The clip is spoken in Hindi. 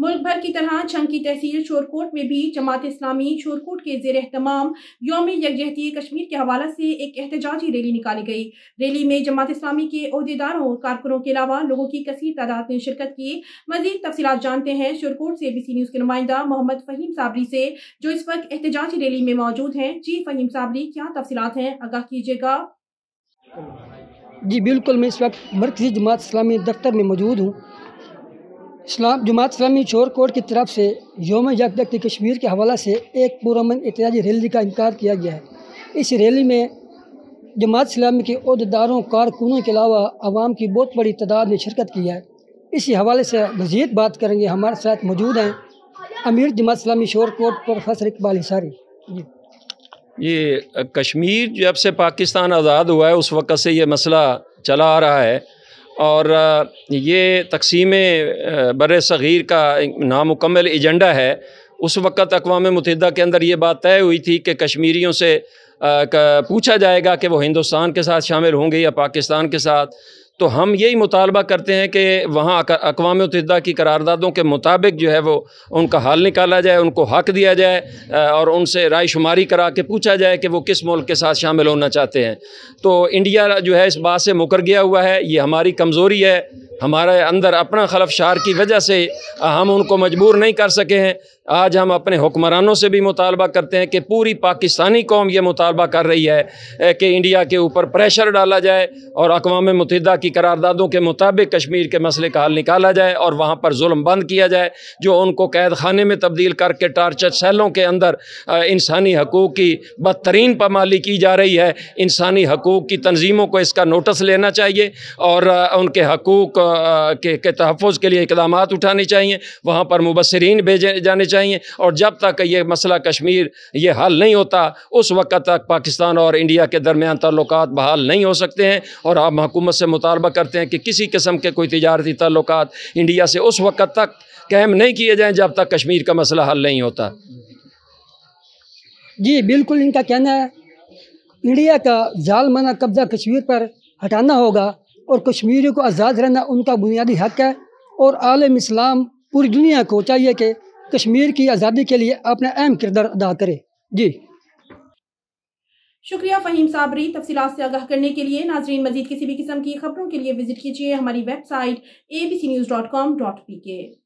मुल्क भर की तरह छंग की तहसील शोरकोट में भी जमात इस्लामी शोरकोट के जेर अहतमाम योम यकजहती कश्मीर के हवाले से एक एहतजाजी रैली निकाली गई रैली में जमात इस्लामी के अहदेदारों कारकुनों के अलावा लोगों की कसर तादाद ने शिरकत की मजीद तफसी जानते हैं शोरकोट से बी सी न्यूज़ के नुमाइंदा मोहम्मद फ़हीम साबरी से जो इस वक्त एहतजाजी रैली में मौजूद हैं जी फ़हीम साबरी क्या तफसीत हैं आगाह कीजिएगा जी बिल्कुल मैं इस वक्त मरकजी जमात इस्लामी दफ्तर में मौजूद हूँ इस्लाम जमात इस्लामी चोर कोर्ट की तरफ से योम यकदी कश्मीर के हवाले से एक पुरमन इतिहाजी रैली का इनकार किया गया है इस रैली में जमात इस्लामी के अहदेदारों कारकुनों के अलावा आवाम की बहुत बड़ी तादाद ने शिरकत की है इसी हवाले से मज़ीद बात करेंगे हमारे साथ मौजूद हैं अमीर जमात इस्लामी शोर कोर्ट प्रोफेसर इकबाल हिसारी ये कश्मीर जब से पाकिस्तान आज़ाद हुआ है उस वक़्त से ये मसला चला आ रहा है और ये तकसीम बर सग़ीर का नामुकमल एजेंडा है उस वक़्त अकवा मतहद के अंदर ये बात तय हुई थी कि कश्मीरियों से पूछा जाएगा कि वो हिंदुस्तान के साथ शामिल होंगे या पाकिस्तान के साथ तो हम यही मुतालबा करते हैं कि वहाँ अकवा मतदा की करारदादों के मुताबिक जो है वो उनका हाल निकाला जाए उनको हक दिया जाए और उनसे राय शुमारी करा के पूछा जाए कि वो किस मुल्क के साथ शामिल होना चाहते हैं तो इंडिया जो है इस बात से मुकर गया हुआ है ये हमारी कमज़ोरी है हमारे अंदर अपना खलफशार की वजह से हम उनको मजबूर नहीं कर सके हैं आज हम अपने हुक्मरानों से भी मुतालबा करते हैं कि पूरी पाकिस्तानी कौम ये मुतालबा कर रही है कि इंडिया के ऊपर प्रेशर डाला जाए और अकवा मुतहदा की करारदादों के मुताबिक कश्मीर के मसले का हल निकाला जाए और वहाँ पर जुल्म बंद किया जाए जो उनको कैद खाने में तब्दील करके टार्चर सेलों के अंदर इंसानी हकूक़ की बदतरीन पमाली की जा रही है इंसानी हकूक़ की तनजीमों को इसका नोटिस लेना चाहिए और उनके हकूक़ के, के तहफ़ के लिए इकदाम उठाने चाहिए वहाँ पर मुबसरीन भेजे जाने चाहिए और जब तक ये मसला कश्मीर ये हल नहीं होता उस वक्त तक पाकिस्तान और इंडिया के दरमियान तल्लक बहाल नहीं हो सकते हैं और आप हकूमत से मुतालबा करते हैं कि किसी किस्म के कोई तजारती तल्लक इंडिया से उस वक्त तक कैम नहीं किए जाएँ जब तक कश्मीर का मसला हल नहीं होता जी बिल्कुल इनका कहना है इंडिया का जालमाना कब्जा कश्मीर पर हटाना होगा और कश्मीरी को आज़ाद रहना उनका बुनियादी हक है और आलम इस्लाम पूरी दुनिया को चाहिए कि कश्मीर की आज़ादी के लिए अपना अहम किरदार अदा करे जी शुक्रिया फ़हीम साबरी तफसी से आगाह करने के लिए नाजरीन मजीद किसी भी किस्म की खबरों के लिए विजिट कीजिए हमारी website A B C news dot com dot P के